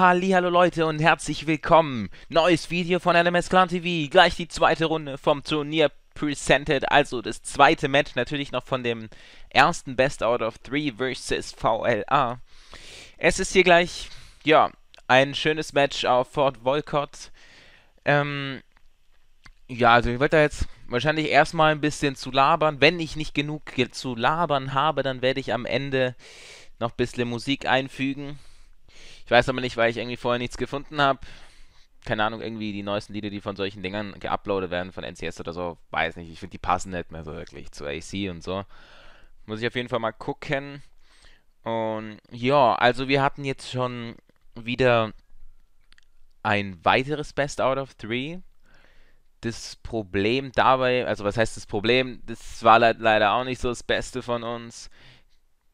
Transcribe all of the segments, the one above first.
hallo Leute und herzlich willkommen. Neues Video von LMS Clan TV. Gleich die zweite Runde vom Turnier Presented, also das zweite Match natürlich noch von dem ersten Best Out of Three versus VLA. Es ist hier gleich, ja, ein schönes Match auf Fort Volcott. Ähm, ja, also ich werde da jetzt wahrscheinlich erstmal ein bisschen zu labern. Wenn ich nicht genug zu labern habe, dann werde ich am Ende noch ein bisschen Musik einfügen. Ich weiß aber nicht, weil ich irgendwie vorher nichts gefunden habe. Keine Ahnung, irgendwie die neuesten Lieder, die von solchen Dingern geuploadet werden, von NCS oder so, weiß nicht. Ich finde, die passen nicht mehr so wirklich zu AC und so. Muss ich auf jeden Fall mal gucken. Und ja, also wir hatten jetzt schon wieder ein weiteres Best Out of Three. Das Problem dabei, also was heißt das Problem? Das war leider auch nicht so das Beste von uns.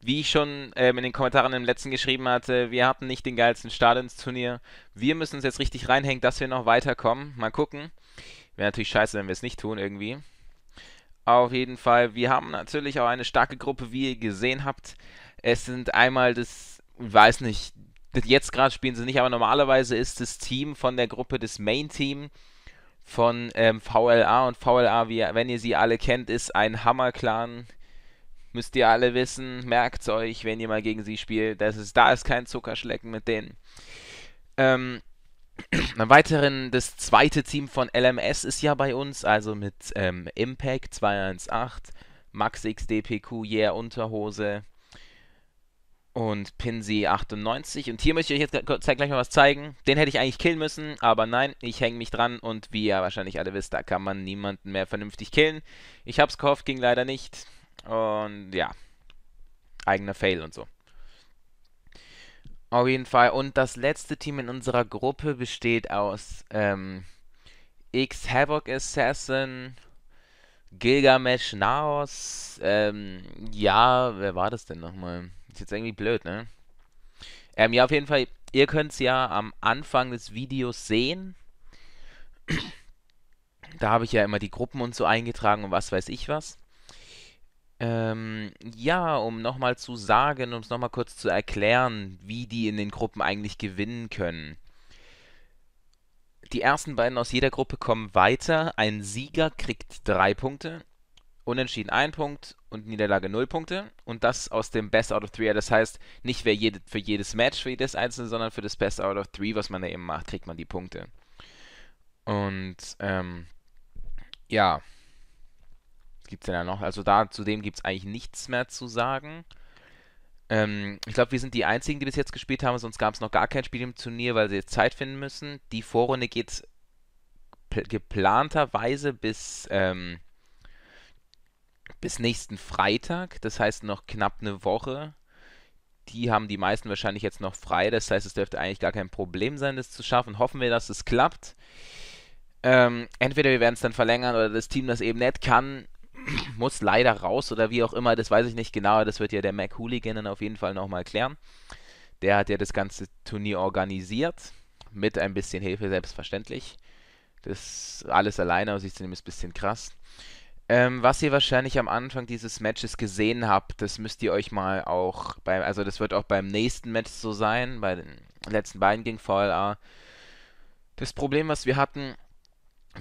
Wie ich schon ähm, in den Kommentaren im letzten geschrieben hatte, wir hatten nicht den geilsten Start ins Turnier. Wir müssen uns jetzt richtig reinhängen, dass wir noch weiterkommen. Mal gucken. Wäre natürlich scheiße, wenn wir es nicht tun irgendwie. Auf jeden Fall, wir haben natürlich auch eine starke Gruppe, wie ihr gesehen habt. Es sind einmal das, weiß nicht, jetzt gerade spielen sie nicht, aber normalerweise ist das Team von der Gruppe das Main-Team von ähm, VLA und VLA, wie, wenn ihr sie alle kennt, ist ein Hammer-Clan müsst ihr alle wissen, merkt euch, wenn ihr mal gegen sie spielt, das ist, da ist kein Zuckerschlecken mit denen. Ähm, dann weiteren, das zweite Team von LMS ist ja bei uns, also mit ähm, Impact 218, MaxX DPQ, Yeah Unterhose und Pinsi 98. Und hier möchte ich euch jetzt gleich mal was zeigen. Den hätte ich eigentlich killen müssen, aber nein, ich hänge mich dran und wie ihr wahrscheinlich alle wisst, da kann man niemanden mehr vernünftig killen. Ich hab's gehofft, ging leider nicht. Und ja, eigener Fail und so. Auf jeden Fall. Und das letzte Team in unserer Gruppe besteht aus ähm, X Havoc Assassin, Gilgamesh Naos, ähm, ja, wer war das denn nochmal? Ist jetzt irgendwie blöd, ne? Ähm, ja, auf jeden Fall, ihr könnt es ja am Anfang des Videos sehen. da habe ich ja immer die Gruppen und so eingetragen und was weiß ich was. Ähm, ja, um nochmal zu sagen, um es nochmal kurz zu erklären, wie die in den Gruppen eigentlich gewinnen können. Die ersten beiden aus jeder Gruppe kommen weiter. Ein Sieger kriegt drei Punkte, Unentschieden ein Punkt und Niederlage null Punkte. Und das aus dem Best Out of Three. Das heißt, nicht für, jede, für jedes Match, für jedes Einzelne, sondern für das Best Out of Three, was man da eben macht, kriegt man die Punkte. Und ähm, ja gibt es denn da noch? Also da zudem gibt es eigentlich nichts mehr zu sagen. Ähm, ich glaube, wir sind die einzigen, die bis jetzt gespielt haben, sonst gab es noch gar kein Spiel im Turnier, weil sie jetzt Zeit finden müssen. Die Vorrunde geht geplanterweise bis, ähm, bis nächsten Freitag, das heißt noch knapp eine Woche. Die haben die meisten wahrscheinlich jetzt noch frei, das heißt, es dürfte eigentlich gar kein Problem sein, das zu schaffen. Hoffen wir, dass es klappt. Ähm, entweder wir werden es dann verlängern oder das Team, das eben nicht kann, muss leider raus oder wie auch immer, das weiß ich nicht genau, das wird ja der Mac Hooligan auf jeden Fall nochmal klären. Der hat ja das ganze Turnier organisiert, mit ein bisschen Hilfe selbstverständlich. Das alles alleine aus ist ein bisschen krass. Ähm, was ihr wahrscheinlich am Anfang dieses Matches gesehen habt, das müsst ihr euch mal auch beim, also das wird auch beim nächsten Match so sein, bei den letzten beiden ging VLA. Das Problem, was wir hatten,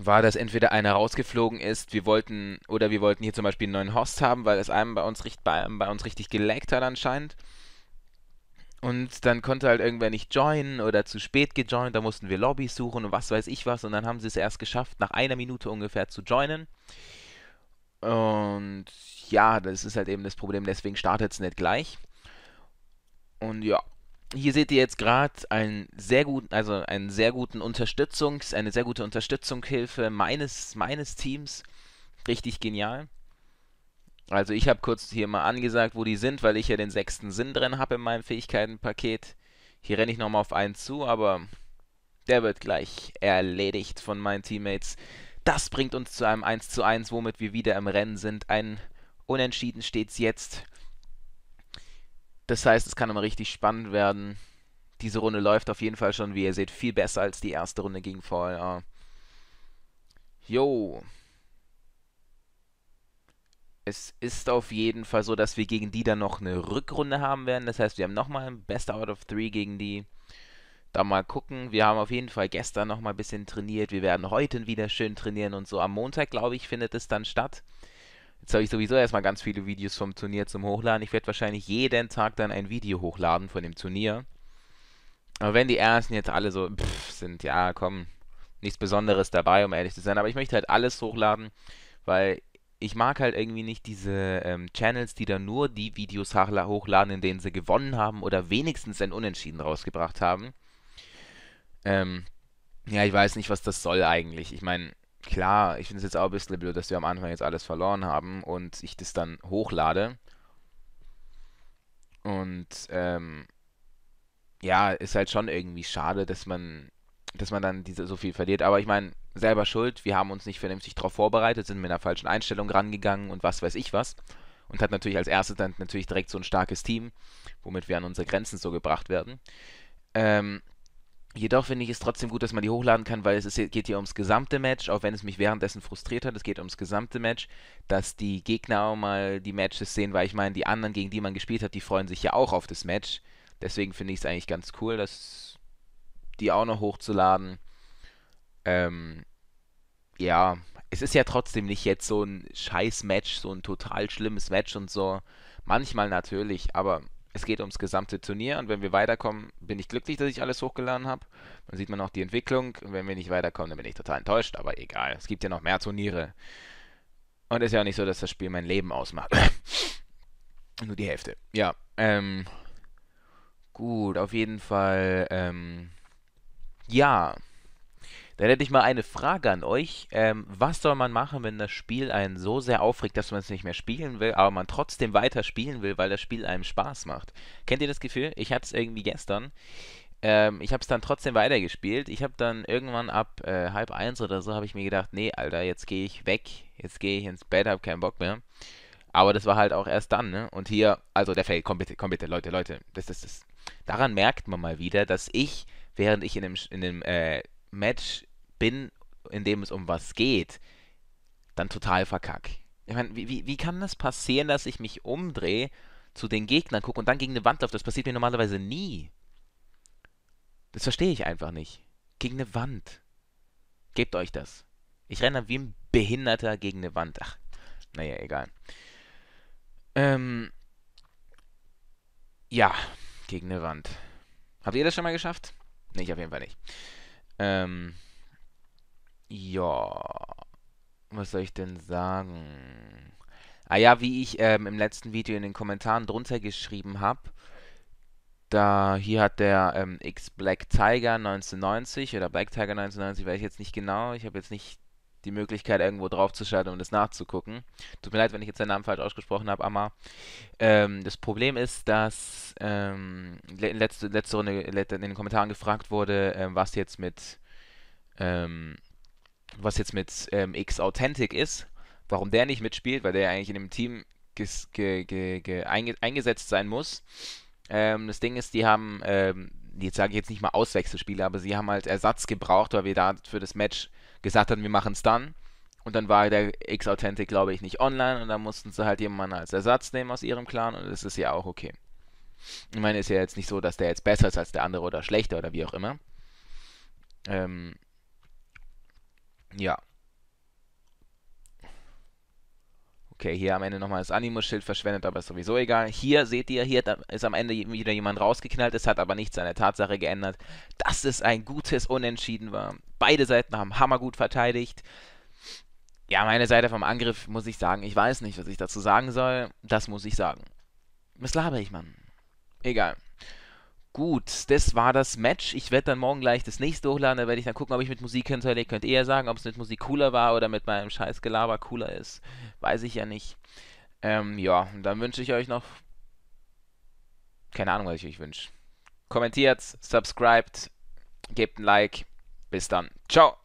war, dass entweder einer rausgeflogen ist, wir wollten, oder wir wollten hier zum Beispiel einen neuen Host haben, weil es einem bei uns, bei, bei uns richtig gelaggt hat anscheinend. Und dann konnte halt irgendwer nicht joinen oder zu spät gejoint, da mussten wir Lobbys suchen und was weiß ich was. Und dann haben sie es erst geschafft, nach einer Minute ungefähr zu joinen. Und ja, das ist halt eben das Problem, deswegen startet es nicht gleich. Und ja, hier seht ihr jetzt gerade einen sehr guten, also einen sehr guten Unterstützungs, eine sehr gute Unterstützungshilfe meines, meines Teams. Richtig genial. Also ich habe kurz hier mal angesagt, wo die sind, weil ich ja den sechsten Sinn drin habe in meinem Fähigkeitenpaket. Hier renne ich nochmal auf einen zu, aber der wird gleich erledigt von meinen Teammates. Das bringt uns zu einem 1 zu 1, womit wir wieder im Rennen sind. Ein Unentschieden steht's jetzt. Das heißt, es kann immer richtig spannend werden. Diese Runde läuft auf jeden Fall schon, wie ihr seht, viel besser als die erste Runde gegen VLA. Jo. Es ist auf jeden Fall so, dass wir gegen die dann noch eine Rückrunde haben werden. Das heißt, wir haben nochmal ein Best Out of Three gegen die. Da mal gucken. Wir haben auf jeden Fall gestern nochmal ein bisschen trainiert. Wir werden heute wieder schön trainieren und so. Am Montag, glaube ich, findet es dann statt. Jetzt habe ich sowieso erstmal ganz viele Videos vom Turnier zum Hochladen. Ich werde wahrscheinlich jeden Tag dann ein Video hochladen von dem Turnier. Aber wenn die ersten jetzt alle so pff, sind, ja, komm, nichts Besonderes dabei, um ehrlich zu sein. Aber ich möchte halt alles hochladen, weil ich mag halt irgendwie nicht diese ähm, Channels, die dann nur die Videos hochladen, in denen sie gewonnen haben oder wenigstens ein Unentschieden rausgebracht haben. Ähm, ja, ich weiß nicht, was das soll eigentlich. Ich meine, klar, ich finde es jetzt auch ein bisschen blöd, dass wir am Anfang jetzt alles verloren haben und ich das dann hochlade. Und ähm, ja, ist halt schon irgendwie schade, dass man, dass man dann diese, so viel verliert. Aber ich meine, selber schuld, wir haben uns nicht vernünftig darauf vorbereitet, sind mit einer falschen Einstellung rangegangen und was weiß ich was. Und hat natürlich als erstes dann natürlich direkt so ein starkes Team, womit wir an unsere Grenzen so gebracht werden. Ähm, Jedoch finde ich es trotzdem gut, dass man die hochladen kann, weil es ist, geht hier ums gesamte Match, auch wenn es mich währenddessen frustriert hat, es geht ums gesamte Match, dass die Gegner auch mal die Matches sehen, weil ich meine, die anderen, gegen die man gespielt hat, die freuen sich ja auch auf das Match. Deswegen finde ich es eigentlich ganz cool, dass die auch noch hochzuladen. Ähm, ja, es ist ja trotzdem nicht jetzt so ein scheiß Match, so ein total schlimmes Match und so. Manchmal natürlich, aber es geht ums gesamte Turnier und wenn wir weiterkommen, bin ich glücklich, dass ich alles hochgeladen habe. Dann sieht man auch die Entwicklung. Und wenn wir nicht weiterkommen, dann bin ich total enttäuscht, aber egal. Es gibt ja noch mehr Turniere. Und es ist ja auch nicht so, dass das Spiel mein Leben ausmacht. Nur die Hälfte. Ja, ähm. Gut, auf jeden Fall, ähm. Ja. Dann hätte ich mal eine Frage an euch. Ähm, was soll man machen, wenn das Spiel einen so sehr aufregt, dass man es nicht mehr spielen will, aber man trotzdem weiter spielen will, weil das Spiel einem Spaß macht? Kennt ihr das Gefühl? Ich hatte es irgendwie gestern. Ähm, ich habe es dann trotzdem weitergespielt. Ich habe dann irgendwann ab äh, halb eins oder so, habe ich mir gedacht, nee, Alter, jetzt gehe ich weg. Jetzt gehe ich ins Bett, habe keinen Bock mehr. Aber das war halt auch erst dann, ne? Und hier, also der Fail, komm bitte, komm bitte, Leute, Leute. Das, das, das. Daran merkt man mal wieder, dass ich, während ich in dem, in dem äh, Match bin, in dem es um was geht, dann total verkack. Ich meine, wie, wie, wie kann das passieren, dass ich mich umdrehe, zu den Gegnern gucke und dann gegen eine Wand laufe? Das passiert mir normalerweise nie. Das verstehe ich einfach nicht. Gegen eine Wand. Gebt euch das. Ich renne wie ein Behinderter gegen eine Wand. Ach, naja, egal. Ähm, ja, gegen eine Wand. Habt ihr das schon mal geschafft? Nee, ich auf jeden Fall nicht. Ähm, ja, was soll ich denn sagen? Ah ja, wie ich ähm, im letzten Video in den Kommentaren drunter geschrieben habe, da hier hat der ähm, X Black Tiger 1990 oder Black Tiger 1990, weiß ich jetzt nicht genau, ich habe jetzt nicht die Möglichkeit, irgendwo draufzuschalten und das nachzugucken. Tut mir leid, wenn ich jetzt den Namen falsch ausgesprochen habe, Amma. Ähm, das Problem ist, dass ähm, letzte, letzte Runde in den Kommentaren gefragt wurde, ähm, was jetzt mit ähm, was jetzt mit ähm, X Authentic ist, warum der nicht mitspielt, weil der ja eigentlich in dem Team eingesetzt sein muss. Ähm, das Ding ist, die haben jetzt sage ich jetzt nicht mal Auswechselspieler, aber sie haben halt Ersatz gebraucht, weil wir da für das Match gesagt hatten, wir machen es dann. Und dann war der X-Authentic, glaube ich, nicht online und dann mussten sie halt jemanden als Ersatz nehmen aus ihrem Clan und das ist ja auch okay. Ich meine, ist ja jetzt nicht so, dass der jetzt besser ist als der andere oder schlechter oder wie auch immer. Ähm, ja, Okay, hier am Ende nochmal das animus schild verschwendet, aber ist sowieso egal. Hier seht ihr, hier ist am Ende wieder jemand rausgeknallt, es hat aber nichts an der Tatsache geändert, dass es ein gutes Unentschieden war. Beide Seiten haben hammergut verteidigt. Ja, meine Seite vom Angriff muss ich sagen, ich weiß nicht, was ich dazu sagen soll. Das muss ich sagen. Was laber ich, Mann? Egal. Gut, das war das Match. Ich werde dann morgen gleich das nächste hochladen. Da werde ich dann gucken, ob ich mit Musik hinterlegt. Könnt ihr ja sagen, ob es mit Musik cooler war oder mit meinem scheiß Gelaber cooler ist. Weiß ich ja nicht. Ähm, ja, dann wünsche ich euch noch. Keine Ahnung, was ich euch wünsche. Kommentiert, subscribt, gebt ein Like. Bis dann. Ciao.